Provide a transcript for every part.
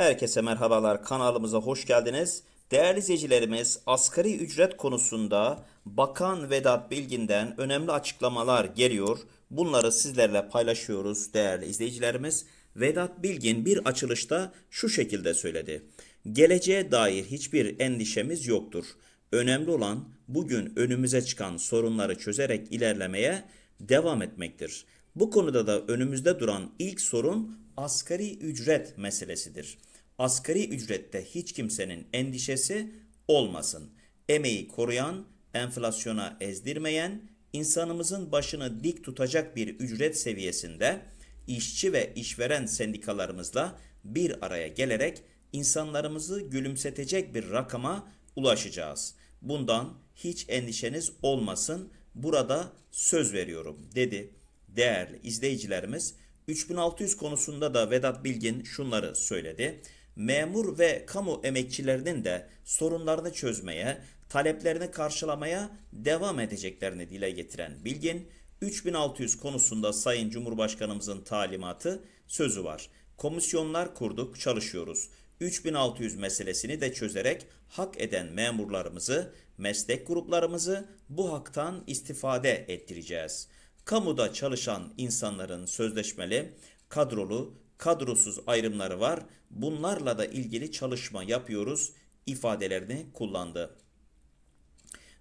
Herkese merhabalar kanalımıza hoş geldiniz. Değerli izleyicilerimiz asgari ücret konusunda Bakan Vedat Bilgin'den önemli açıklamalar geliyor. Bunları sizlerle paylaşıyoruz değerli izleyicilerimiz. Vedat Bilgin bir açılışta şu şekilde söyledi. Geleceğe dair hiçbir endişemiz yoktur. Önemli olan bugün önümüze çıkan sorunları çözerek ilerlemeye devam etmektir. Bu konuda da önümüzde duran ilk sorun asgari ücret meselesidir asgari ücrette hiç kimsenin endişesi olmasın. Emeği koruyan, enflasyona ezdirmeyen, insanımızın başını dik tutacak bir ücret seviyesinde işçi ve işveren sendikalarımızla bir araya gelerek insanlarımızı gülümsetecek bir rakama ulaşacağız. Bundan hiç endişeniz olmasın. Burada söz veriyorum dedi değerli izleyicilerimiz. 3600 konusunda da Vedat Bilgin şunları söyledi memur ve kamu emekçilerinin de sorunlarını çözmeye, taleplerini karşılamaya devam edeceklerini dile getiren Bilgin, 3600 konusunda Sayın Cumhurbaşkanımızın talimatı sözü var. Komisyonlar kurduk, çalışıyoruz. 3600 meselesini de çözerek hak eden memurlarımızı, meslek gruplarımızı bu haktan istifade ettireceğiz. Kamuda çalışan insanların sözleşmeli, kadrolu kadrosuz ayrımları var. Bunlarla da ilgili çalışma yapıyoruz ifadelerini kullandı.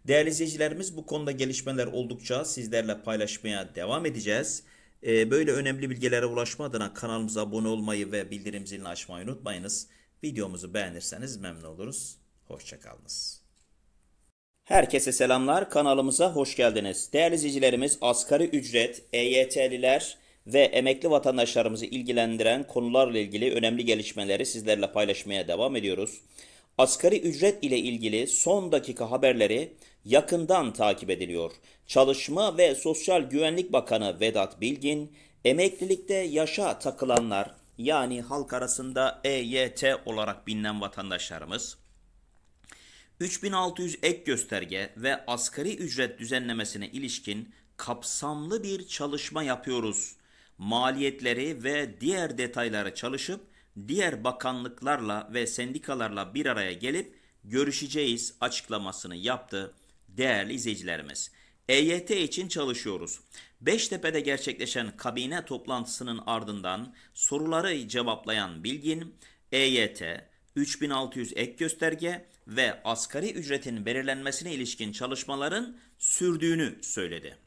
Değerli izleyicilerimiz bu konuda gelişmeler oldukça sizlerle paylaşmaya devam edeceğiz. Ee, böyle önemli bilgilere ulaşma adına kanalımıza abone olmayı ve bildirim zilini açmayı unutmayınız. Videomuzu beğenirseniz memnun oluruz. Hoşçakalınız. Herkese selamlar. Kanalımıza hoş geldiniz. Değerli izleyicilerimiz asgari ücret, EYT'liler, ve emekli vatandaşlarımızı ilgilendiren konularla ilgili önemli gelişmeleri sizlerle paylaşmaya devam ediyoruz. Asgari ücret ile ilgili son dakika haberleri yakından takip ediliyor. Çalışma ve Sosyal Güvenlik Bakanı Vedat Bilgin, emeklilikte yaşa takılanlar yani halk arasında EYT olarak bilinen vatandaşlarımız, 3600 ek gösterge ve asgari ücret düzenlemesine ilişkin kapsamlı bir çalışma yapıyoruz maliyetleri ve diğer detayları çalışıp diğer bakanlıklarla ve sendikalarla bir araya gelip görüşeceğiz açıklamasını yaptı değerli izleyicilerimiz. EYT için çalışıyoruz. Beştepe'de gerçekleşen kabine toplantısının ardından soruları cevaplayan Bilgin, EYT, 3600 ek gösterge ve asgari ücretin belirlenmesine ilişkin çalışmaların sürdüğünü söyledi.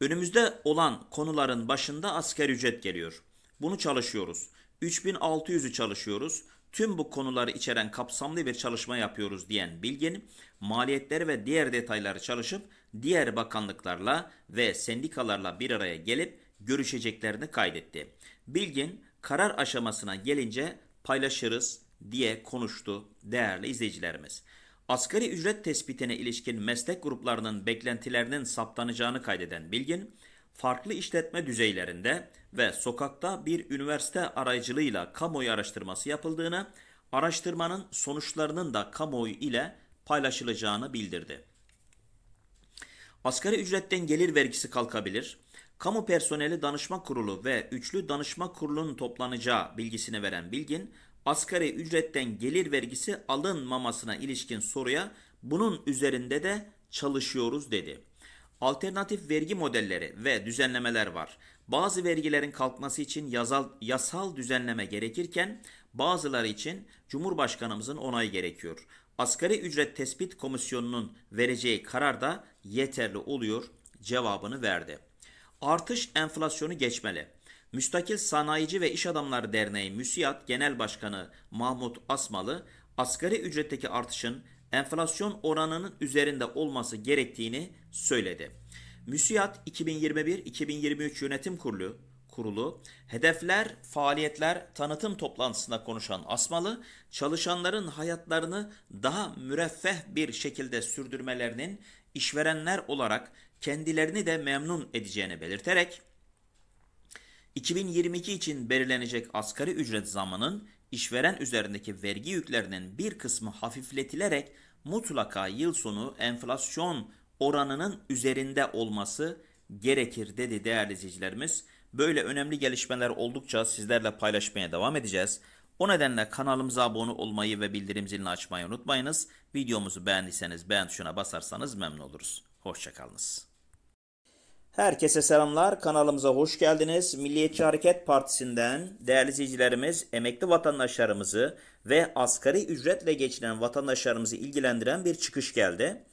Önümüzde olan konuların başında asker ücret geliyor. Bunu çalışıyoruz. 3600'ü çalışıyoruz. Tüm bu konuları içeren kapsamlı bir çalışma yapıyoruz diyen Bilgin, maliyetleri ve diğer detayları çalışıp diğer bakanlıklarla ve sendikalarla bir araya gelip görüşeceklerini kaydetti. Bilgin karar aşamasına gelince paylaşırız diye konuştu değerli izleyicilerimiz. Asgari ücret tespitine ilişkin meslek gruplarının beklentilerinin saptanacağını kaydeden Bilgin, farklı işletme düzeylerinde ve sokakta bir üniversite arayıcılığıyla kamuoyu araştırması yapıldığını, araştırmanın sonuçlarının da kamuoyu ile paylaşılacağını bildirdi. Asgari ücretten gelir vergisi kalkabilir, kamu personeli danışma kurulu ve üçlü danışma kurulunun toplanacağı bilgisini veren Bilgin, asgari ücretten gelir vergisi alınmamasına ilişkin soruya bunun üzerinde de çalışıyoruz dedi. Alternatif vergi modelleri ve düzenlemeler var. Bazı vergilerin kalkması için yazal, yasal düzenleme gerekirken bazıları için Cumhurbaşkanımızın onayı gerekiyor. Asgari ücret tespit komisyonunun vereceği karar da yeterli oluyor cevabını verdi. Artış enflasyonu geçmeli. Müstakil Sanayici ve İş Adamları Derneği MÜSİAD Genel Başkanı Mahmut Asmalı, asgari ücretteki artışın enflasyon oranının üzerinde olması gerektiğini söyledi. MÜSİAD 2021-2023 Yönetim Kurulu Kurulu hedefler, faaliyetler, tanıtım toplantısında konuşan Asmalı, çalışanların hayatlarını daha müreffeh bir şekilde sürdürmelerinin işverenler olarak kendilerini de memnun edeceğini belirterek 2022 için belirlenecek asgari ücret zamının işveren üzerindeki vergi yüklerinin bir kısmı hafifletilerek mutlaka yıl sonu enflasyon oranının üzerinde olması gerekir dedi değerli izleyicilerimiz. Böyle önemli gelişmeler oldukça sizlerle paylaşmaya devam edeceğiz. O nedenle kanalımıza abone olmayı ve bildirim zilini açmayı unutmayınız. Videomuzu beğendiyseniz beğen tuşuna basarsanız memnun oluruz. Hoşçakalınız. Herkese selamlar. Kanalımıza hoş geldiniz. Milliyetçi Hareket Partisi'nden değerli izleyicilerimiz emekli vatandaşlarımızı ve asgari ücretle geçinen vatandaşlarımızı ilgilendiren bir çıkış geldi.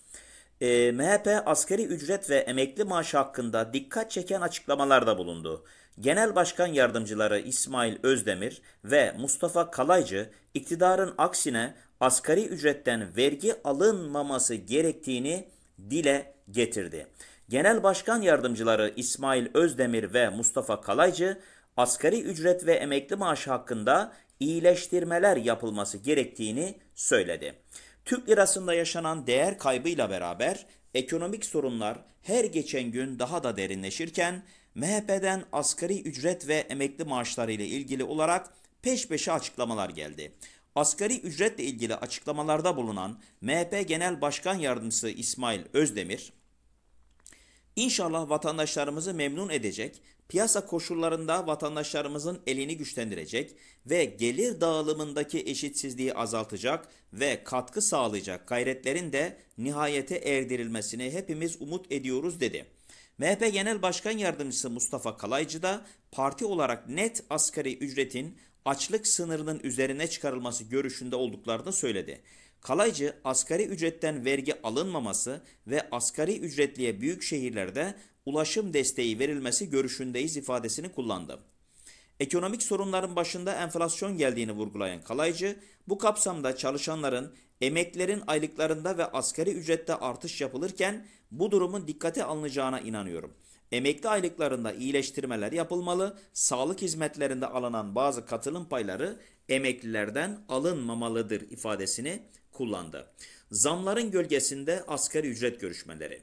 E, ee, MHP asgari ücret ve emekli maaşı hakkında dikkat çeken açıklamalarda bulundu. Genel Başkan Yardımcıları İsmail Özdemir ve Mustafa Kalaycı iktidarın aksine asgari ücretten vergi alınmaması gerektiğini dile getirdi. Genel Başkan Yardımcıları İsmail Özdemir ve Mustafa Kalaycı, asgari ücret ve emekli maaşı hakkında iyileştirmeler yapılması gerektiğini söyledi. Türk lirasında yaşanan değer kaybıyla beraber ekonomik sorunlar her geçen gün daha da derinleşirken MHP'den asgari ücret ve emekli maaşları ile ilgili olarak peş peşe açıklamalar geldi. Asgari ücretle ilgili açıklamalarda bulunan MHP Genel Başkan Yardımcısı İsmail Özdemir, İnşallah vatandaşlarımızı memnun edecek, piyasa koşullarında vatandaşlarımızın elini güçlendirecek ve gelir dağılımındaki eşitsizliği azaltacak ve katkı sağlayacak gayretlerin de nihayete erdirilmesini hepimiz umut ediyoruz dedi. MHP Genel Başkan Yardımcısı Mustafa Kalaycı da parti olarak net asgari ücretin açlık sınırının üzerine çıkarılması görüşünde olduklarını söyledi. Kalaycı asgari ücretten vergi alınmaması ve asgari ücretliye büyük şehirlerde ulaşım desteği verilmesi görüşündeyiz ifadesini kullandı. Ekonomik sorunların başında enflasyon geldiğini vurgulayan Kalaycı, bu kapsamda çalışanların, emeklerin aylıklarında ve asgari ücrette artış yapılırken bu durumun dikkate alınacağına inanıyorum. Emekli aylıklarında iyileştirmeler yapılmalı, sağlık hizmetlerinde alınan bazı katılım payları emeklilerden alınmamalıdır ifadesini kullandı. Zamların gölgesinde asgari ücret görüşmeleri.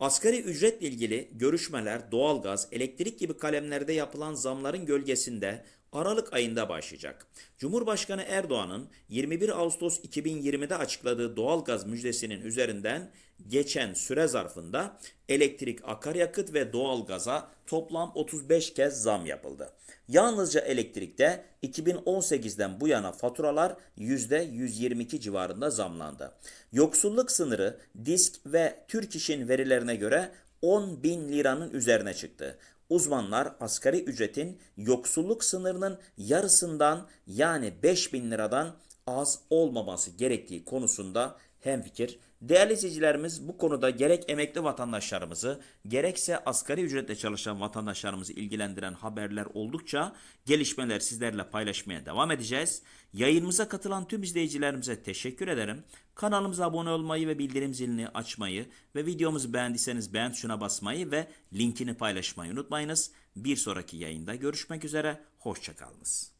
Asgari ücretle ilgili görüşmeler doğalgaz, elektrik gibi kalemlerde yapılan zamların gölgesinde Aralık ayında başlayacak. Cumhurbaşkanı Erdoğan'ın 21 Ağustos 2020'de açıkladığı doğalgaz müjdesinin üzerinden geçen süre zarfında elektrik, akaryakıt ve doğalgaza toplam 35 kez zam yapıldı. Yalnızca elektrikte 2018'den bu yana faturalar %122 civarında zamlandı. Yoksulluk sınırı disk ve Türk İş'in verilerine göre 10 bin liranın üzerine çıktı. Uzmanlar asgari ücretin yoksulluk sınırının yarısından yani 5000 liradan az olmaması gerektiği konusunda hemfikir. Değerli izleyicilerimiz bu konuda gerek emekli vatandaşlarımızı gerekse asgari ücretle çalışan vatandaşlarımızı ilgilendiren haberler oldukça gelişmeler sizlerle paylaşmaya devam edeceğiz. Yayınımıza katılan tüm izleyicilerimize teşekkür ederim. Kanalımıza abone olmayı ve bildirim zilini açmayı ve videomuzu beğendiyseniz beğen tuşuna basmayı ve linkini paylaşmayı unutmayınız. Bir sonraki yayında görüşmek üzere, hoşçakalınız.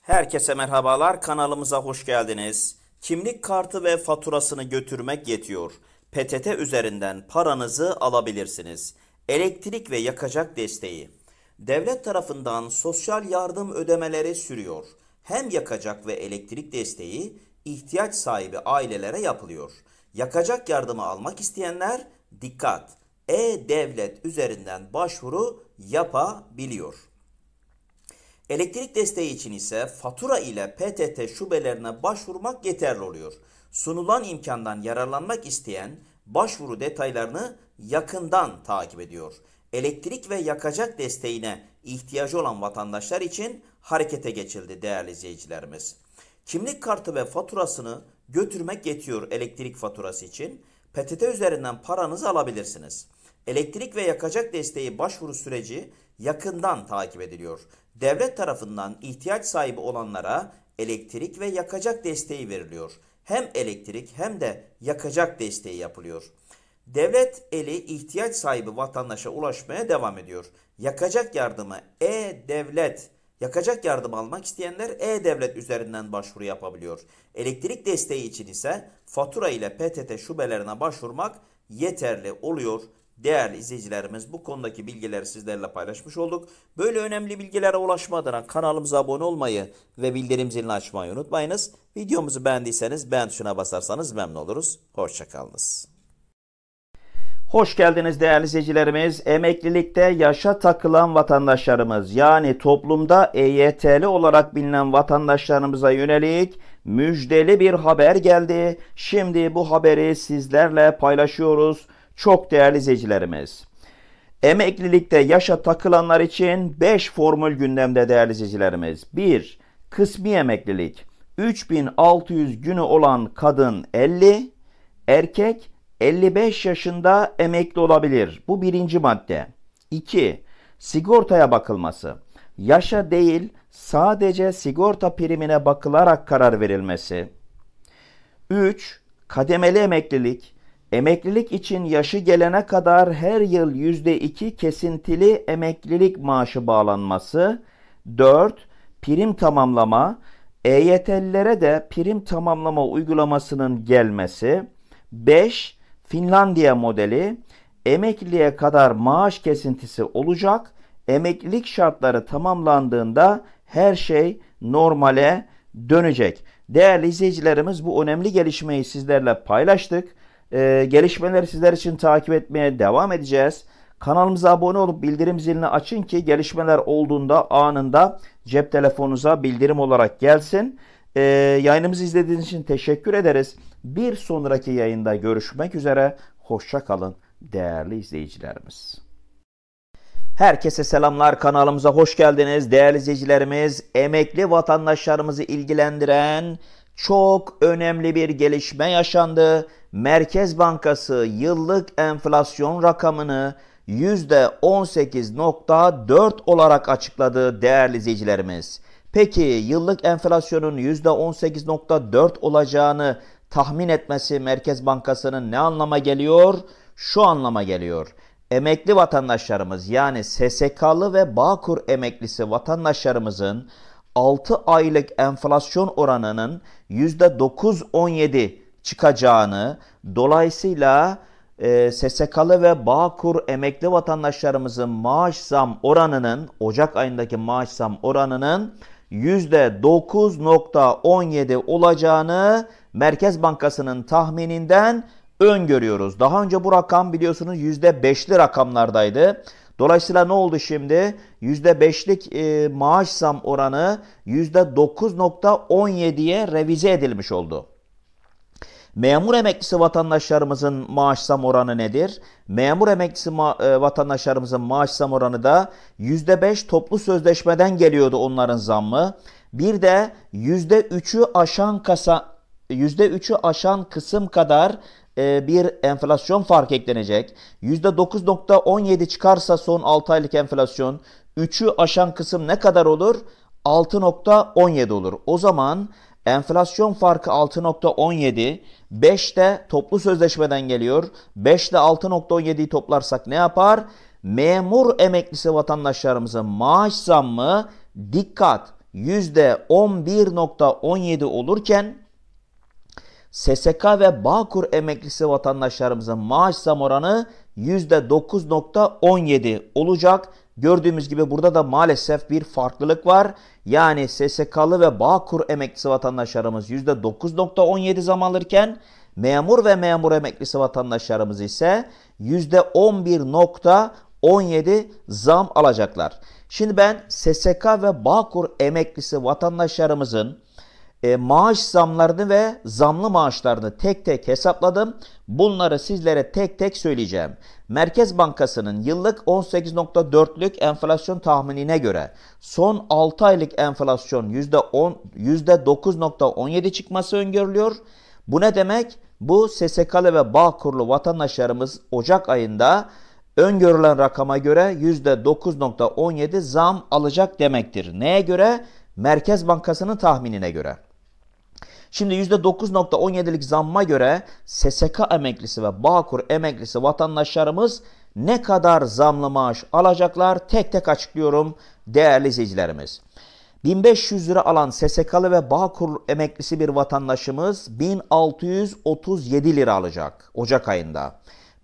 Herkese merhabalar, kanalımıza hoş geldiniz. Kimlik kartı ve faturasını götürmek yetiyor. PTT üzerinden paranızı alabilirsiniz. Elektrik ve yakacak desteği. Devlet tarafından sosyal yardım ödemeleri sürüyor. Hem yakacak ve elektrik desteği ihtiyaç sahibi ailelere yapılıyor. Yakacak yardımı almak isteyenler dikkat! E-Devlet üzerinden başvuru yapabiliyor. Elektrik desteği için ise fatura ile PTT şubelerine başvurmak yeterli oluyor. Sunulan imkandan yararlanmak isteyen başvuru detaylarını yakından takip ediyor. Elektrik ve yakacak desteğine ihtiyacı olan vatandaşlar için harekete geçildi değerli izleyicilerimiz. Kimlik kartı ve faturasını götürmek yetiyor elektrik faturası için. PTT üzerinden paranızı alabilirsiniz. Elektrik ve yakacak desteği başvuru süreci yakından takip ediliyor devlet tarafından ihtiyaç sahibi olanlara elektrik ve yakacak desteği veriliyor. Hem elektrik hem de yakacak desteği yapılıyor. Devlet eli ihtiyaç sahibi vatandaşa ulaşmaya devam ediyor. Yakacak yardımı e-devlet Yakacak yardım almak isteyenler E-Devlet üzerinden başvuru yapabiliyor. Elektrik desteği için ise fatura ile PTT şubelerine başvurmak yeterli oluyor Değerli izleyicilerimiz bu konudaki bilgileri sizlerle paylaşmış olduk. Böyle önemli bilgilere ulaşmadan kanalımıza abone olmayı ve bildirim zilini açmayı unutmayınız. Videomuzu beğendiyseniz beğen tuşuna basarsanız memnun oluruz. Hoşçakalınız. Hoş geldiniz değerli izleyicilerimiz. Emeklilikte yaşa takılan vatandaşlarımız yani toplumda EYT'li olarak bilinen vatandaşlarımıza yönelik müjdeli bir haber geldi. Şimdi bu haberi sizlerle paylaşıyoruz çok değerli izleyicilerimiz. Emeklilikte yaşa takılanlar için 5 formül gündemde değerli izleyicilerimiz. 1. Kısmi emeklilik. 3600 günü olan kadın 50, erkek 55 yaşında emekli olabilir. Bu birinci madde. 2. Sigortaya bakılması. Yaşa değil sadece sigorta primine bakılarak karar verilmesi. 3. Kademeli emeklilik. Emeklilik için yaşı gelene kadar her yıl %2 kesintili emeklilik maaşı bağlanması. 4. Prim tamamlama. EYT'lilere de prim tamamlama uygulamasının gelmesi. 5. Finlandiya modeli. Emekliliğe kadar maaş kesintisi olacak. Emeklilik şartları tamamlandığında her şey normale dönecek. Değerli izleyicilerimiz bu önemli gelişmeyi sizlerle paylaştık. Ee, gelişmeleri sizler için takip etmeye devam edeceğiz. Kanalımıza abone olup bildirim zilini açın ki gelişmeler olduğunda anında cep telefonunuza bildirim olarak gelsin. Ee, yayınımızı izlediğiniz için teşekkür ederiz. Bir sonraki yayında görüşmek üzere. Hoşçakalın değerli izleyicilerimiz. Herkese selamlar kanalımıza hoş geldiniz. Değerli izleyicilerimiz, emekli vatandaşlarımızı ilgilendiren çok önemli bir gelişme yaşandı. Merkez Bankası yıllık enflasyon rakamını %18.4 olarak açıkladı değerli izleyicilerimiz. Peki yıllık enflasyonun %18.4 olacağını tahmin etmesi Merkez Bankası'nın ne anlama geliyor? Şu anlama geliyor. Emekli vatandaşlarımız yani SSK'lı ve Bağkur emeklisi vatandaşlarımızın 6 aylık enflasyon oranının %9-17 çıkacağını dolayısıyla e, SSK'lı ve Bağkur emekli vatandaşlarımızın maaş zam oranının Ocak ayındaki maaş zam oranının %9.17 olacağını Merkez Bankası'nın tahmininden öngörüyoruz. Daha önce bu rakam biliyorsunuz %5'li rakamlardaydı. Dolayısıyla ne oldu şimdi? %5'lik e, maaş zam oranı %9.17'ye revize edilmiş oldu. Memur emeklisi vatandaşlarımızın maaş zam oranı nedir? Memur emeklisi ma e, vatandaşlarımızın maaş zam oranı da %5 toplu sözleşmeden geliyordu onların zammı. Bir de %3'ü aşan kasa %3'ü aşan kısım kadar e, bir enflasyon farkı eklenecek. %9.17 çıkarsa son 6 aylık enflasyon 3'ü aşan kısım ne kadar olur? 6.17 olur. O zaman enflasyon farkı 6.17, 5 de toplu sözleşmeden geliyor. 5 ile 6.17'yi toplarsak ne yapar? Memur emeklisi vatandaşlarımızın maaş zammı dikkat %11.17 olurken SSK ve Bağkur emeklisi vatandaşlarımızın maaş zam oranı %9.17 olacak. Gördüğümüz gibi burada da maalesef bir farklılık var. Yani SSK'lı ve Bağkur emeklisi vatandaşlarımız %9.17 zam alırken memur ve memur emeklisi vatandaşlarımız ise %11.17 zam alacaklar. Şimdi ben SSK ve Bağkur emeklisi vatandaşlarımızın e, maaş zamlarını ve zamlı maaşlarını tek tek hesapladım. Bunları sizlere tek tek söyleyeceğim. Merkez Bankası'nın yıllık 18.4'lük enflasyon tahminine göre son 6 aylık enflasyon %10 %9.17 çıkması öngörülüyor. Bu ne demek? Bu SSK'lı ve Bağkurlu vatandaşlarımız Ocak ayında öngörülen rakama göre %9.17 zam alacak demektir. Neye göre? Merkez Bankası'nın tahminine göre. Şimdi %9.17'lik zamma göre SSK emeklisi ve Bağkur emeklisi vatandaşlarımız ne kadar zamlı maaş alacaklar tek tek açıklıyorum değerli izleyicilerimiz. 1500 lira alan SSK'lı ve Bağkur emeklisi bir vatandaşımız 1637 lira alacak Ocak ayında.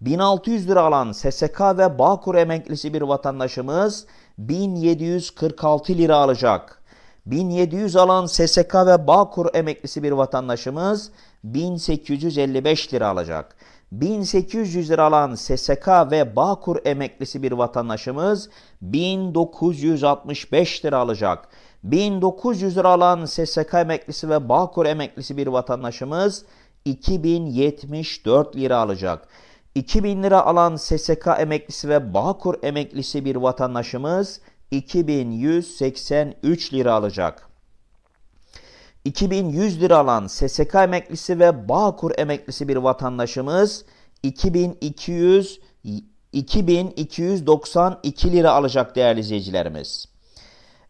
1600 lira alan SSK ve Bağkur emeklisi bir vatandaşımız 1746 lira alacak 1700 alan SSK ve Bağkur emeklisi bir vatandaşımız 1855 lira alacak. 1800 lira alan SSK ve Bağkur emeklisi bir vatandaşımız 1965 lira alacak. 1900 lira alan SSK emeklisi ve Bağkur emeklisi bir vatandaşımız 2074 lira alacak. 2000 lira alan SSK emeklisi ve Bağkur emeklisi bir vatandaşımız 2183 lira alacak. 2100 lira alan SSK emeklisi ve Bağkur emeklisi bir vatandaşımız 2200 2292 lira alacak değerli izleyicilerimiz.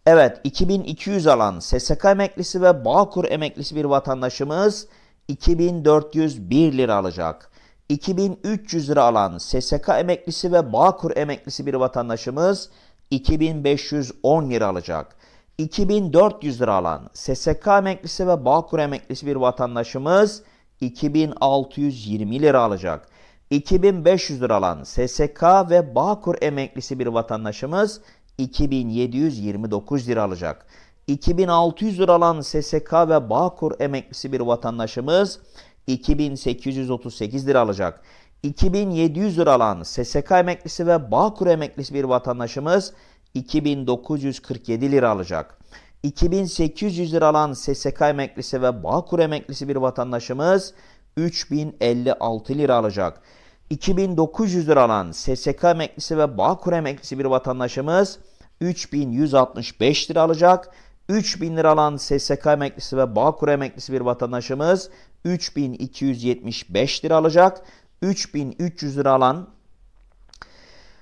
Evet 2200 alan SSK emeklisi ve Bağkur emeklisi bir vatandaşımız 2401 lira alacak. 2300 lira alan SSK emeklisi ve Bağkur emeklisi bir vatandaşımız 2510 lira alacak. 2400 lira alan SSK emeklisi ve Bağkur emeklisi bir vatandaşımız 2620 lira alacak. 2500 lira alan SSK ve Bağkur emeklisi bir vatandaşımız 2729 lira alacak. 2600 lira alan SSK ve Bağkur emeklisi bir vatandaşımız 2838 lira alacak. 2700 lira alan SSK emeklisi ve Bağkur emeklisi bir vatandaşımız 2947 lira alacak. 2800 lira alan SSK emeklisi ve Bağkur emeklisi bir vatandaşımız 3056 lira alacak. 2900 lira alan SSK emeklisi ve Bağkur emeklisi bir vatandaşımız 3165 lira alacak. 3000 lira alan SSK emeklisi ve Bağkur emeklisi bir vatandaşımız 3275 lira alacak. 3300 lira alan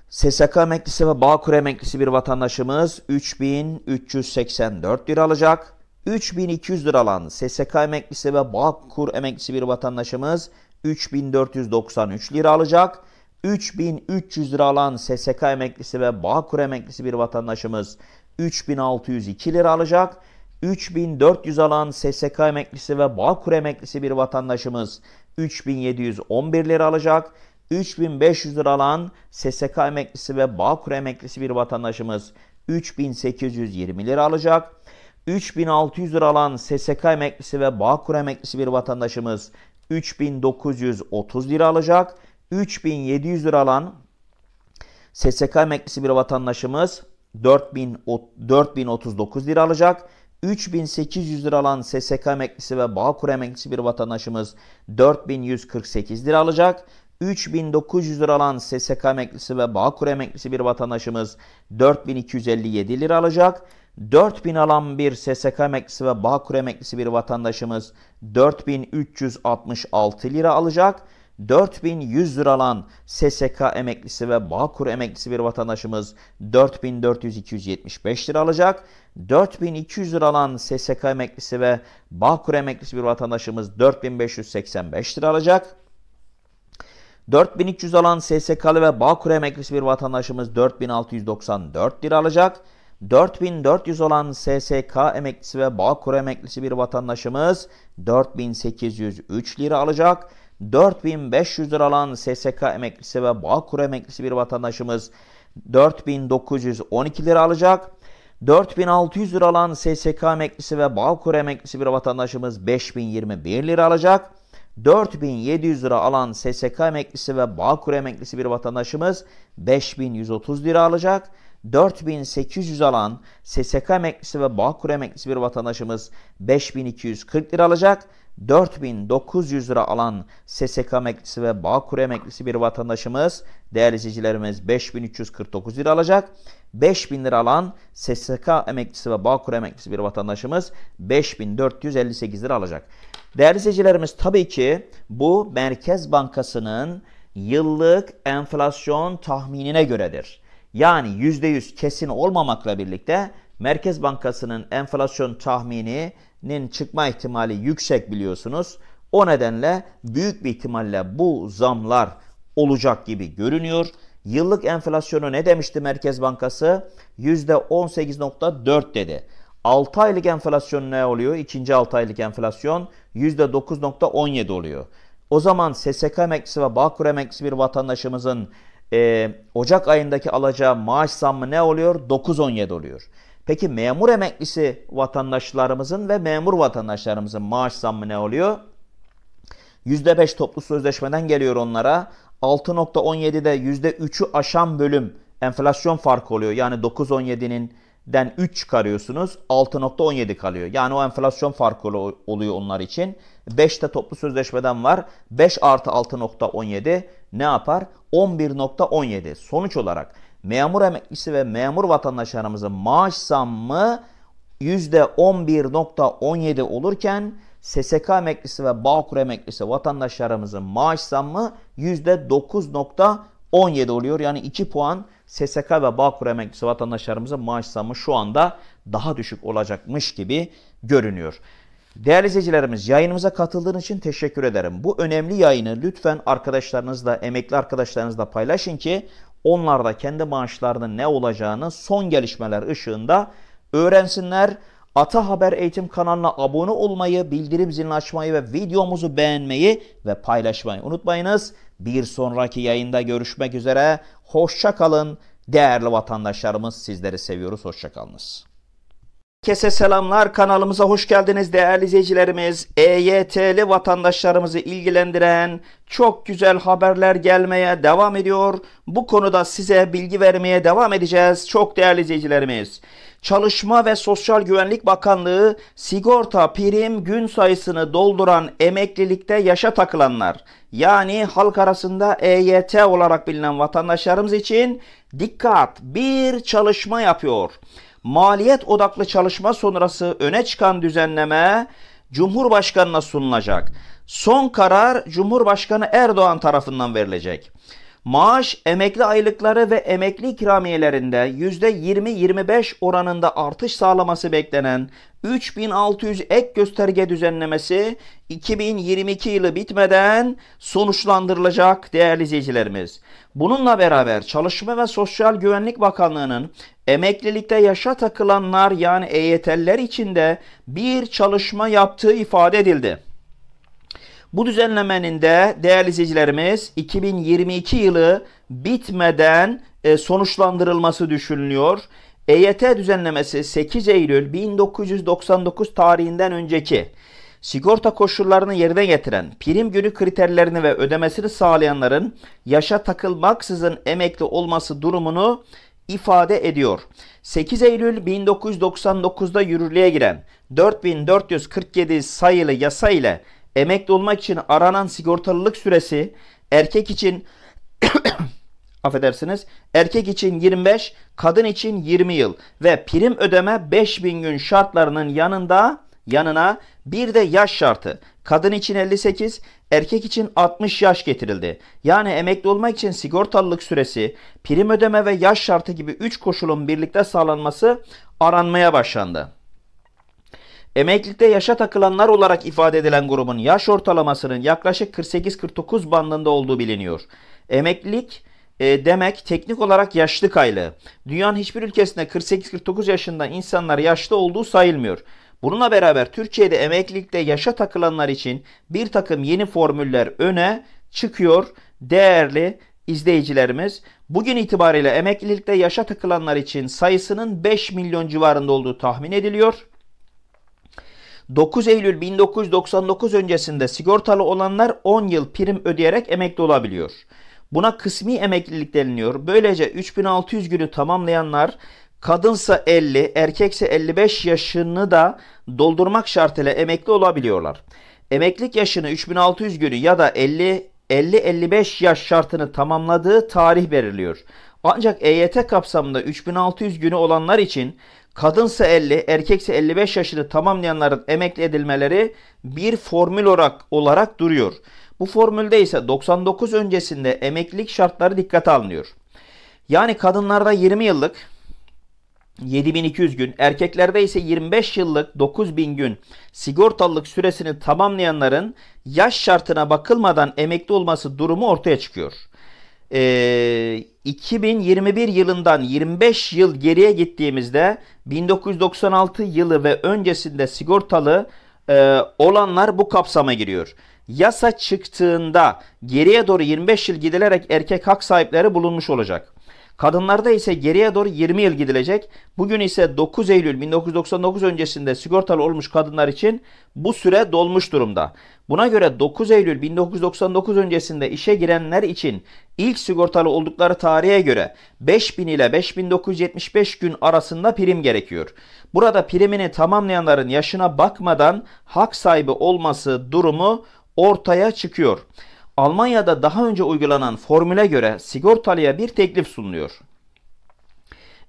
SSK emeklisi ve Bağkur emeklisi bir vatandaşımız 3384 lira alacak. 3200 lira alan SSK emeklisi ve Bağkur emeklisi bir vatandaşımız 3493 lira alacak. 3300 lira alan SSK emeklisi ve Bağkur emeklisi bir vatandaşımız 3602 lira alacak. 3400 alan SSK emeklisi ve Bağkur emeklisi bir vatandaşımız 3711 lira alacak. 3500 lira alan SSK emeklisi ve Bağkur emeklisi bir vatandaşımız 3820 lira alacak. 3600 lira alan SSK emeklisi ve Bağkur emeklisi bir vatandaşımız 3930 lira alacak. 3700 lira alan SSK emeklisi bir vatandaşımız 4000, 4039 lira alacak. 3800 lira alan SSK emeklisi ve Bağkur emeklisi bir vatandaşımız 4148 lira alacak. 3900 lira alan SSK emeklisi ve Bağkur emeklisi bir vatandaşımız 4257 lira alacak. 4000 alan bir SSK emeklisi ve Bağkur emeklisi bir vatandaşımız 4366 lira alacak. 4100 lira alan SSK emeklisi ve Bağkur emeklisi bir vatandaşımız 4400-275 lira alacak. 4200 lira alan SSK emeklisi ve Bağkur emeklisi bir vatandaşımız 4585 lira alacak. 4300 alan SSK'lı ve Bağkur emeklisi bir vatandaşımız 4694 lira alacak. 4400 olan SSK emeklisi ve Bağkur emeklisi bir vatandaşımız 4803 lira alacak. 4500 lira alan SSK emeklisi ve Bağkur emeklisi bir vatandaşımız 4912 lira alacak. 4600 lira alan SSK emeklisi ve Bağkur emeklisi bir vatandaşımız 5021 lira alacak. 4700 lira alan SSK emeklisi ve Bağkur emeklisi bir vatandaşımız 5130 lira alacak. 4800 alan SSK emeklisi ve Bağkur emeklisi bir vatandaşımız 5240 lira alacak. 4900 lira alan SSK emeklisi ve Bağkur emeklisi bir vatandaşımız değerli izleyicilerimiz 5349 lira alacak. 5000 lira alan SSK emeklisi ve Bağkur emeklisi bir vatandaşımız 5458 lira alacak. Değerli izleyicilerimiz tabii ki bu Merkez Bankası'nın yıllık enflasyon tahminine göredir yani %100 kesin olmamakla birlikte Merkez Bankası'nın enflasyon tahmininin çıkma ihtimali yüksek biliyorsunuz. O nedenle büyük bir ihtimalle bu zamlar olacak gibi görünüyor. Yıllık enflasyonu ne demişti Merkez Bankası? %18.4 dedi. 6 aylık enflasyon ne oluyor? İkinci 6 aylık enflasyon %9.17 oluyor. O zaman SSK emeklisi ve Bağkur emeklisi bir vatandaşımızın e, Ocak ayındaki alacağı maaş zammı ne oluyor? 9-17 oluyor. Peki memur emeklisi vatandaşlarımızın ve memur vatandaşlarımızın maaş zammı ne oluyor? %5 toplu sözleşmeden geliyor onlara. 6.17'de %3'ü aşan bölüm enflasyon farkı oluyor. Yani 9.17'nin den 3 çıkarıyorsunuz. 6.17 kalıyor. Yani o enflasyon farkı oluyor onlar için. 5 de toplu sözleşmeden var. 5 artı 6.17 ne yapar? 11.17. Sonuç olarak memur emeklisi ve memur vatandaşlarımızın maaş zammı %11.17 olurken SSK emeklisi ve Bağkur emeklisi vatandaşlarımızın maaş zammı %9.17 oluyor. Yani 2 puan SSK ve Bağkur emeklisi vatandaşlarımızın maaş zamı şu anda daha düşük olacakmış gibi görünüyor. Değerli izleyicilerimiz yayınımıza katıldığınız için teşekkür ederim. Bu önemli yayını lütfen arkadaşlarınızla, emekli arkadaşlarınızla paylaşın ki onlar da kendi maaşlarının ne olacağını son gelişmeler ışığında öğrensinler. Ata Haber Eğitim kanalına abone olmayı, bildirim zilini açmayı ve videomuzu beğenmeyi ve paylaşmayı unutmayınız. Bir sonraki yayında görüşmek üzere. Hoşça kalın. Değerli vatandaşlarımız sizleri seviyoruz. Hoşça kalınız. Herkese selamlar. Kanalımıza hoş geldiniz değerli izleyicilerimiz. EYT'li vatandaşlarımızı ilgilendiren çok güzel haberler gelmeye devam ediyor. Bu konuda size bilgi vermeye devam edeceğiz. Çok değerli izleyicilerimiz. Çalışma ve Sosyal Güvenlik Bakanlığı sigorta prim gün sayısını dolduran emeklilikte yaşa takılanlar yani halk arasında EYT olarak bilinen vatandaşlarımız için dikkat bir çalışma yapıyor maliyet odaklı çalışma sonrası öne çıkan düzenleme Cumhurbaşkanına sunulacak. Son karar Cumhurbaşkanı Erdoğan tarafından verilecek. Maaş, emekli aylıkları ve emekli ikramiyelerinde %20-25 oranında artış sağlaması beklenen 3600 ek gösterge düzenlemesi 2022 yılı bitmeden sonuçlandırılacak değerli izleyicilerimiz. Bununla beraber Çalışma ve Sosyal Güvenlik Bakanlığı'nın emeklilikte yaşa takılanlar yani EYT'liler de bir çalışma yaptığı ifade edildi. Bu düzenlemenin de değerli izleyicilerimiz 2022 yılı bitmeden e, sonuçlandırılması düşünülüyor. EYT düzenlemesi 8 Eylül 1999 tarihinden önceki sigorta koşullarını yerine getiren, prim günü kriterlerini ve ödemesini sağlayanların yaşa takılmaksızın emekli olması durumunu ifade ediyor. 8 Eylül 1999'da yürürlüğe giren 4447 sayılı yasa ile emekli olmak için aranan sigortalılık süresi erkek için affedersiniz erkek için 25, kadın için 20 yıl ve prim ödeme 5000 gün şartlarının yanında yanına bir de yaş şartı. Kadın için 58, erkek için 60 yaş getirildi. Yani emekli olmak için sigortalılık süresi, prim ödeme ve yaş şartı gibi 3 koşulun birlikte sağlanması aranmaya başlandı. Emeklilikte yaşa takılanlar olarak ifade edilen grubun yaş ortalamasının yaklaşık 48-49 bandında olduğu biliniyor. Emeklilik e, demek teknik olarak yaşlı kaylı. Dünyanın hiçbir ülkesinde 48-49 yaşında insanlar yaşlı olduğu sayılmıyor. Bununla beraber Türkiye'de emeklilikte yaşa takılanlar için bir takım yeni formüller öne çıkıyor değerli izleyicilerimiz. Bugün itibariyle emeklilikte yaşa takılanlar için sayısının 5 milyon civarında olduğu tahmin ediliyor. 9 Eylül 1999 öncesinde sigortalı olanlar 10 yıl prim ödeyerek emekli olabiliyor. Buna kısmi emeklilik deniliyor. Böylece 3600 günü tamamlayanlar kadınsa 50, erkekse 55 yaşını da doldurmak şartıyla emekli olabiliyorlar. Emeklilik yaşını 3600 günü ya da 50 50-55 yaş şartını tamamladığı tarih veriliyor. Ancak EYT kapsamında 3600 günü olanlar için kadınsa 50, erkekse 55 yaşını tamamlayanların emekli edilmeleri bir formül olarak, olarak duruyor. Bu formülde ise 99 öncesinde emeklilik şartları dikkate alınıyor. Yani kadınlarda 20 yıllık, 7200 gün, erkeklerde ise 25 yıllık 9000 gün sigortalılık süresini tamamlayanların yaş şartına bakılmadan emekli olması durumu ortaya çıkıyor. Ee, 2021 yılından 25 yıl geriye gittiğimizde 1996 yılı ve öncesinde sigortalı e, olanlar bu kapsama giriyor. Yasa çıktığında geriye doğru 25 yıl gidilerek erkek hak sahipleri bulunmuş olacak. Kadınlarda ise geriye doğru 20 yıl gidilecek. Bugün ise 9 Eylül 1999 öncesinde sigortalı olmuş kadınlar için bu süre dolmuş durumda. Buna göre 9 Eylül 1999 öncesinde işe girenler için ilk sigortalı oldukları tarihe göre 5000 ile 5975 gün arasında prim gerekiyor. Burada primini tamamlayanların yaşına bakmadan hak sahibi olması durumu ortaya çıkıyor. Almanya'da daha önce uygulanan formüle göre sigortalıya bir teklif sunuluyor.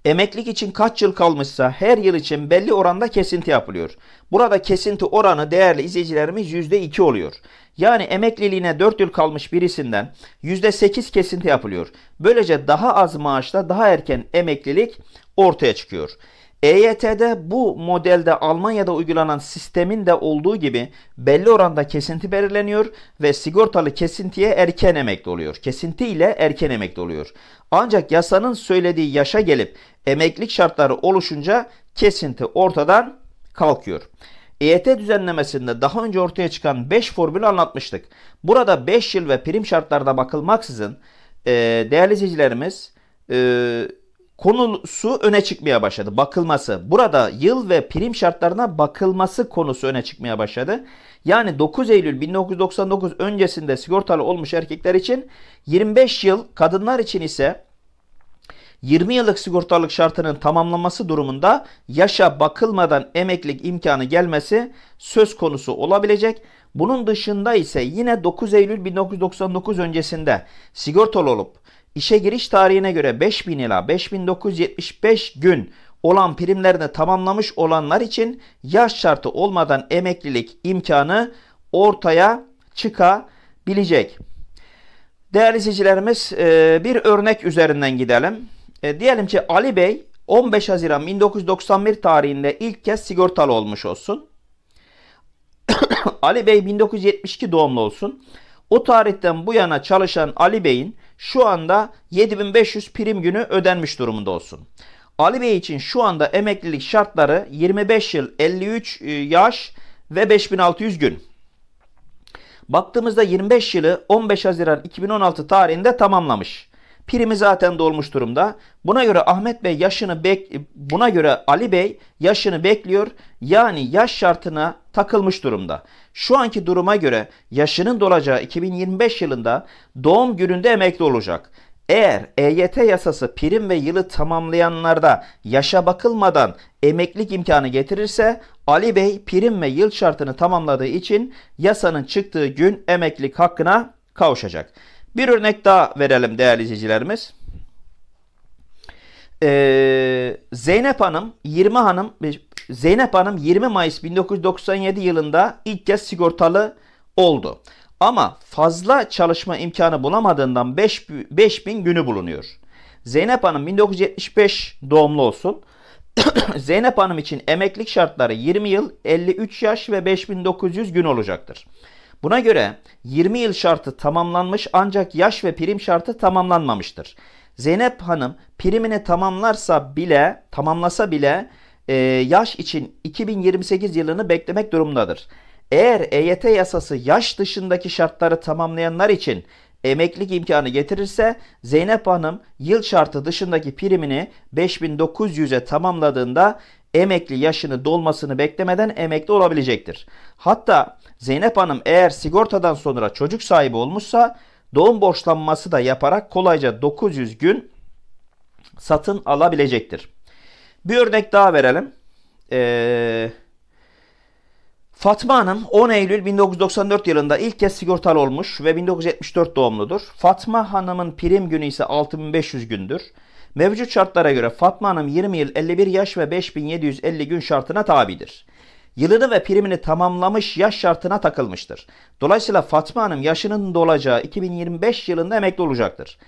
Emeklilik için kaç yıl kalmışsa her yıl için belli oranda kesinti yapılıyor. Burada kesinti oranı değerli izleyicilerimiz %2 oluyor. Yani emekliliğine 4 yıl kalmış birisinden %8 kesinti yapılıyor. Böylece daha az maaşla daha erken emeklilik ortaya çıkıyor. EYT'de bu modelde Almanya'da uygulanan sistemin de olduğu gibi belli oranda kesinti belirleniyor ve sigortalı kesintiye erken emekli oluyor. Kesinti ile erken emekli oluyor. Ancak yasanın söylediği yaşa gelip emeklilik şartları oluşunca kesinti ortadan kalkıyor. EYT düzenlemesinde daha önce ortaya çıkan 5 formülü anlatmıştık. Burada 5 yıl ve prim şartlarda bakılmaksızın e, değerli izleyicilerimiz e, konusu öne çıkmaya başladı. Bakılması. Burada yıl ve prim şartlarına bakılması konusu öne çıkmaya başladı. Yani 9 Eylül 1999 öncesinde sigortalı olmuş erkekler için 25 yıl, kadınlar için ise 20 yıllık sigortalık şartının tamamlanması durumunda yaşa bakılmadan emeklilik imkanı gelmesi söz konusu olabilecek. Bunun dışında ise yine 9 Eylül 1999 öncesinde sigortalı olup İşe giriş tarihine göre 5000 ila 5975 gün olan primlerini tamamlamış olanlar için yaş şartı olmadan emeklilik imkanı ortaya çıkabilecek. Değerli izleyicilerimiz e, bir örnek üzerinden gidelim. E, diyelim ki Ali Bey 15 Haziran 1991 tarihinde ilk kez sigortalı olmuş olsun. Ali Bey 1972 doğumlu olsun. O tarihten bu yana çalışan Ali Bey'in şu anda 7500 prim günü ödenmiş durumunda olsun. Ali Bey için şu anda emeklilik şartları 25 yıl 53 e, yaş ve 5600 gün. Baktığımızda 25 yılı 15 Haziran 2016 tarihinde tamamlamış. Primi zaten dolmuş durumda. Buna göre Ahmet Bey yaşını bek buna göre Ali Bey yaşını bekliyor. Yani yaş şartına takılmış durumda. Şu anki duruma göre yaşının dolacağı 2025 yılında doğum gününde emekli olacak. Eğer EYT yasası prim ve yılı tamamlayanlarda yaşa bakılmadan emeklilik imkanı getirirse Ali Bey prim ve yıl şartını tamamladığı için yasanın çıktığı gün emeklilik hakkına kavuşacak. Bir örnek daha verelim değerli izleyicilerimiz. Ee, Zeynep Hanım, 20 hanım Zeynep Hanım 20 Mayıs 1997 yılında ilk kez sigortalı oldu. Ama fazla çalışma imkanı bulamadığından 5000 günü bulunuyor. Zeynep Hanım 1975 doğumlu olsun. Zeynep Hanım için emeklilik şartları 20 yıl, 53 yaş ve 5900 gün olacaktır. Buna göre 20 yıl şartı tamamlanmış ancak yaş ve prim şartı tamamlanmamıştır. Zeynep Hanım primini tamamlarsa bile, tamamlasa bile e, yaş için 2028 yılını beklemek durumundadır. Eğer EYT yasası yaş dışındaki şartları tamamlayanlar için emeklilik imkanı getirirse Zeynep Hanım yıl şartı dışındaki primini 5900'e tamamladığında emekli yaşını dolmasını beklemeden emekli olabilecektir. Hatta Zeynep Hanım eğer sigortadan sonra çocuk sahibi olmuşsa doğum borçlanması da yaparak kolayca 900 gün satın alabilecektir. Bir örnek daha verelim. Ee, Fatma Hanım 10 Eylül 1994 yılında ilk kez sigortalı olmuş ve 1974 doğumludur. Fatma Hanım'ın prim günü ise 6500 gündür. Mevcut şartlara göre Fatma Hanım 20 yıl 51 yaş ve 5750 gün şartına tabidir. Yılını ve primini tamamlamış yaş şartına takılmıştır. Dolayısıyla Fatma Hanım yaşının dolacağı 2025 yılında emekli olacaktır.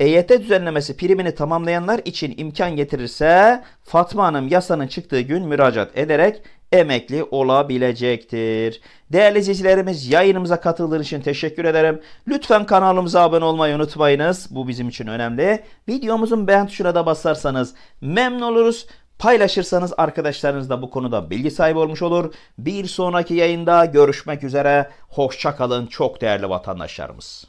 EYT düzenlemesi primini tamamlayanlar için imkan getirirse Fatma Hanım yasanın çıktığı gün müracaat ederek emekli olabilecektir. Değerli izleyicilerimiz yayınımıza katıldığınız için teşekkür ederim. Lütfen kanalımıza abone olmayı unutmayınız. Bu bizim için önemli. Videomuzun beğen tuşuna da basarsanız memnun oluruz. Paylaşırsanız arkadaşlarınız da bu konuda bilgi sahibi olmuş olur. Bir sonraki yayında görüşmek üzere. Hoşçakalın çok değerli vatandaşlarımız.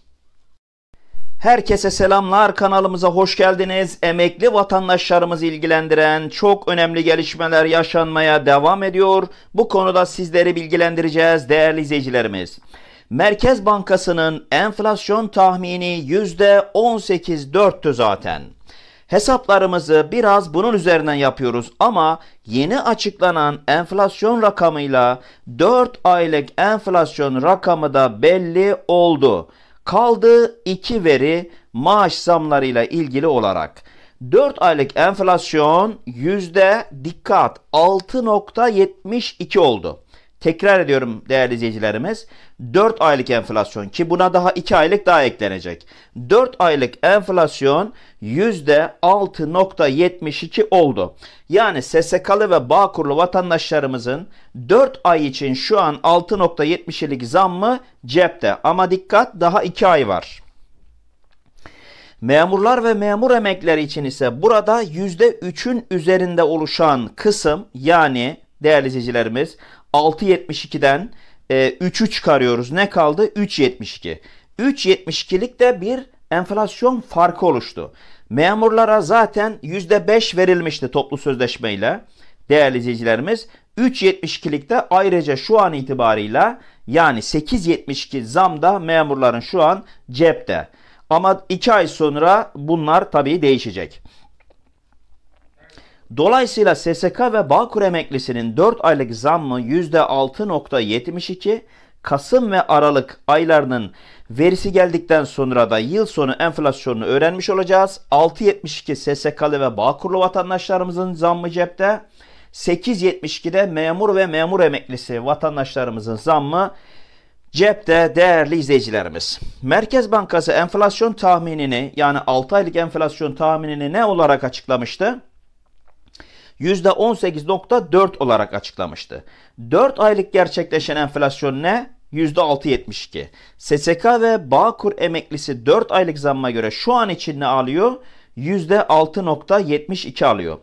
Herkese selamlar kanalımıza hoş geldiniz. Emekli vatandaşlarımızı ilgilendiren çok önemli gelişmeler yaşanmaya devam ediyor. Bu konuda sizleri bilgilendireceğiz değerli izleyicilerimiz. Merkez Bankası'nın enflasyon tahmini %18.4'tü zaten. Hesaplarımızı biraz bunun üzerinden yapıyoruz ama yeni açıklanan enflasyon rakamıyla 4 aylık enflasyon rakamı da belli oldu. Kaldı iki veri maaş zamlarıyla ilgili olarak. 4 aylık enflasyon yüzde dikkat 6.72 oldu. Tekrar ediyorum değerli izleyicilerimiz. 4 aylık enflasyon ki buna daha 2 aylık daha eklenecek. 4 aylık enflasyon %6.72 oldu. Yani SSK'lı ve Bağkurlu vatandaşlarımızın 4 ay için şu an 6.70'lik zammı cepte. Ama dikkat daha 2 ay var. Memurlar ve memur emekleri için ise burada %3'ün üzerinde oluşan kısım yani değerli izleyicilerimiz 6.72'den e, 3'ü çıkarıyoruz. Ne kaldı? 3.72. 3.72'lik de bir enflasyon farkı oluştu. Memurlara zaten %5 verilmişti toplu sözleşmeyle değerli izleyicilerimiz. de ayrıca şu an itibarıyla yani 8.72 zam da memurların şu an cepte. Ama 2 ay sonra bunlar tabii değişecek. Dolayısıyla SSK ve Bağkur emeklisinin 4 aylık zammı %6.72, Kasım ve Aralık aylarının verisi geldikten sonra da yıl sonu enflasyonunu öğrenmiş olacağız. 6.72 SSK'lı ve Bağkurlu vatandaşlarımızın zammı cepte. 8.72'de memur ve memur emeklisi vatandaşlarımızın zammı Cepte değerli izleyicilerimiz, Merkez Bankası enflasyon tahminini yani 6 aylık enflasyon tahminini ne olarak açıklamıştı? %18.4 olarak açıklamıştı. 4 aylık gerçekleşen enflasyon ne? %6.72. SSK ve Bağkur emeklisi 4 aylık zamma göre şu an için ne alıyor? %6.72 alıyor.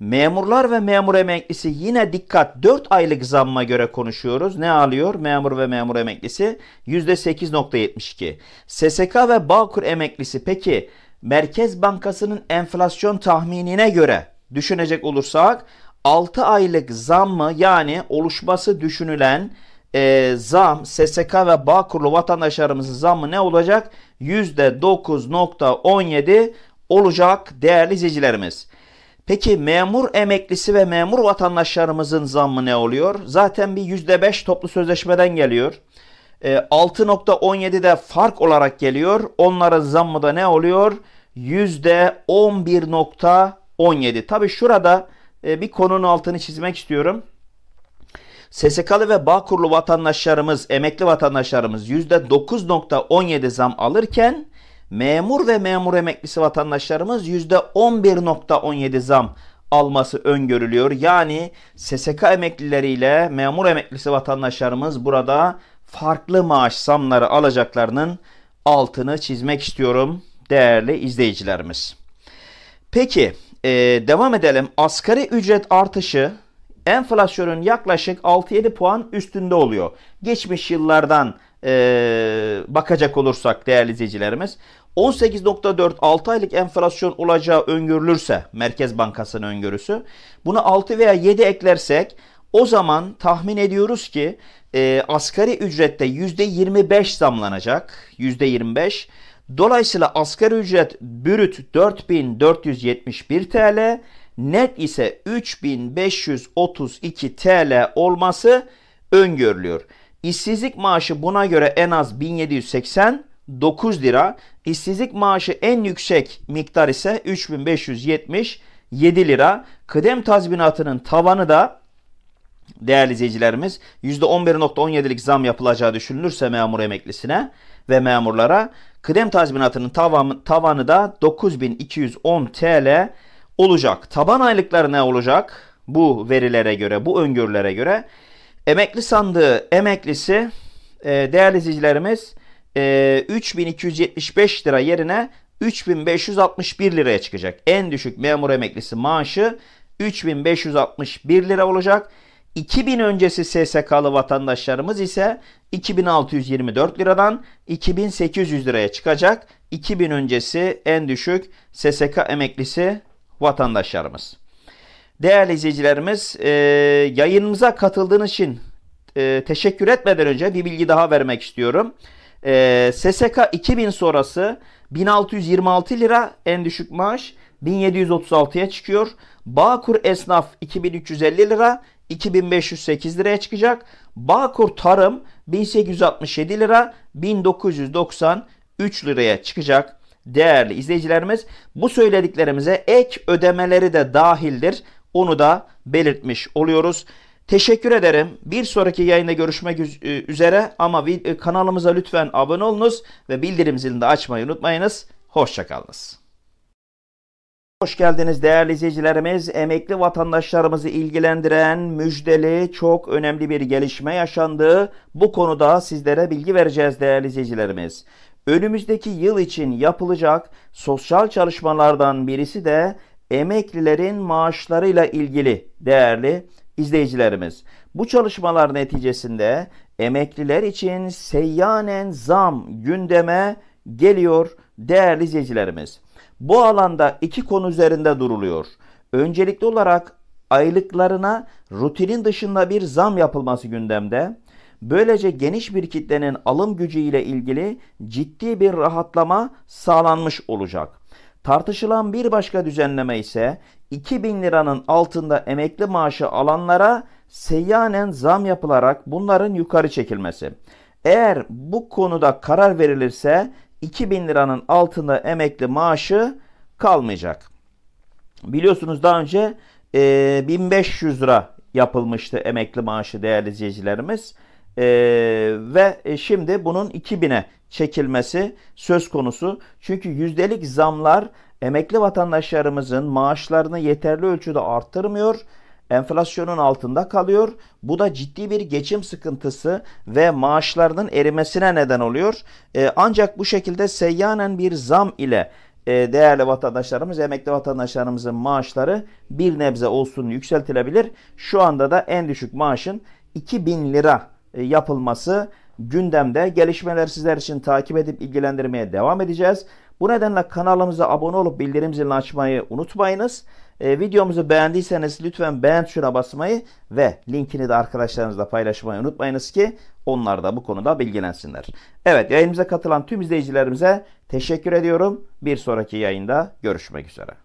Memurlar ve memur emeklisi yine dikkat 4 aylık zamma göre konuşuyoruz. Ne alıyor memur ve memur emeklisi? %8.72. SSK ve Bağkur emeklisi peki Merkez Bankası'nın enflasyon tahminine göre düşünecek olursak 6 aylık zam mı yani oluşması düşünülen e, zam SSK ve Bağkurlu vatandaşlarımızın zamı ne olacak? %9.17 olacak değerli izleyicilerimiz. Peki memur emeklisi ve memur vatandaşlarımızın zamı ne oluyor? Zaten bir %5 toplu sözleşmeden geliyor. E, de fark olarak geliyor. Onların zammı da ne oluyor? %11.17. 17. Tabi şurada e, bir konunun altını çizmek istiyorum. SSK'lı ve Bağkurlu vatandaşlarımız, emekli vatandaşlarımız %9.17 zam alırken memur ve memur emeklisi vatandaşlarımız %11.17 zam alması öngörülüyor. Yani SSK emeklileriyle memur emeklisi vatandaşlarımız burada farklı maaş zamları alacaklarının altını çizmek istiyorum değerli izleyicilerimiz. Peki e, devam edelim. Asgari ücret artışı enflasyonun yaklaşık 6-7 puan üstünde oluyor. Geçmiş yıllardan e, bakacak olursak değerli izleyicilerimiz 18.4 6 aylık enflasyon olacağı öngörülürse Merkez Bankası'nın öngörüsü buna 6 veya 7 eklersek o zaman tahmin ediyoruz ki e, asgari ücrette %25 zamlanacak. %25 Dolayısıyla asgari ücret bürüt 4471 TL, net ise 3532 TL olması öngörülüyor. İşsizlik maaşı buna göre en az 1789 lira, işsizlik maaşı en yüksek miktar ise 3577 lira. Kıdem tazminatının tavanı da değerli izleyicilerimiz %11.17'lik zam yapılacağı düşünülürse memur emeklisine ve memurlara Kıdem tazminatının tavanı, tavanı da 9210 TL olacak. Taban aylıkları ne olacak? Bu verilere göre, bu öngörülere göre. Emekli sandığı emeklisi e, değerli izleyicilerimiz e, 3275 lira yerine 3561 liraya çıkacak. En düşük memur emeklisi maaşı 3561 lira olacak. 2000 öncesi SSK'lı vatandaşlarımız ise 2624 liradan 2800 liraya çıkacak. 2000 öncesi en düşük SSK emeklisi vatandaşlarımız. Değerli izleyicilerimiz e, yayınımıza katıldığınız için e, teşekkür etmeden önce bir bilgi daha vermek istiyorum. E, SSK 2000 sonrası 1626 lira en düşük maaş 1736'ya çıkıyor. Bağkur esnaf 2350 lira 2508 liraya çıkacak. Bağkur Tarım 1867 lira 1993 liraya çıkacak. Değerli izleyicilerimiz bu söylediklerimize ek ödemeleri de dahildir. Onu da belirtmiş oluyoruz. Teşekkür ederim. Bir sonraki yayında görüşmek e, üzere ama e, kanalımıza lütfen abone olunuz ve bildirim zilini de açmayı unutmayınız. Hoşçakalınız. Hoş geldiniz değerli izleyicilerimiz. Emekli vatandaşlarımızı ilgilendiren müjdeli çok önemli bir gelişme yaşandı. Bu konuda sizlere bilgi vereceğiz değerli izleyicilerimiz. Önümüzdeki yıl için yapılacak sosyal çalışmalardan birisi de emeklilerin maaşlarıyla ilgili değerli izleyicilerimiz. Bu çalışmalar neticesinde emekliler için seyyanen zam gündeme geliyor değerli izleyicilerimiz. Bu alanda iki konu üzerinde duruluyor. Öncelikli olarak aylıklarına rutinin dışında bir zam yapılması gündemde. Böylece geniş bir kitlenin alım gücü ile ilgili ciddi bir rahatlama sağlanmış olacak. Tartışılan bir başka düzenleme ise 2000 liranın altında emekli maaşı alanlara seyyanen zam yapılarak bunların yukarı çekilmesi. Eğer bu konuda karar verilirse 2000 liranın altında emekli maaşı kalmayacak. Biliyorsunuz daha önce e, 1500 lira yapılmıştı emekli maaşı değerli izleyicilerimiz. E, ve e, şimdi bunun 2000'e çekilmesi söz konusu. Çünkü yüzdelik zamlar emekli vatandaşlarımızın maaşlarını yeterli ölçüde arttırmıyor enflasyonun altında kalıyor. Bu da ciddi bir geçim sıkıntısı ve maaşlarının erimesine neden oluyor. E, ancak bu şekilde seyyanen bir zam ile e, değerli vatandaşlarımız, emekli vatandaşlarımızın maaşları bir nebze olsun yükseltilebilir. Şu anda da en düşük maaşın 2000 lira e, yapılması gündemde. Gelişmeler sizler için takip edip ilgilendirmeye devam edeceğiz. Bu nedenle kanalımıza abone olup bildirim zilini açmayı unutmayınız. E, videomuzu beğendiyseniz lütfen beğen tuşuna basmayı ve linkini de arkadaşlarınızla paylaşmayı unutmayınız ki onlar da bu konuda bilgilensinler. Evet yayınımıza katılan tüm izleyicilerimize teşekkür ediyorum. Bir sonraki yayında görüşmek üzere.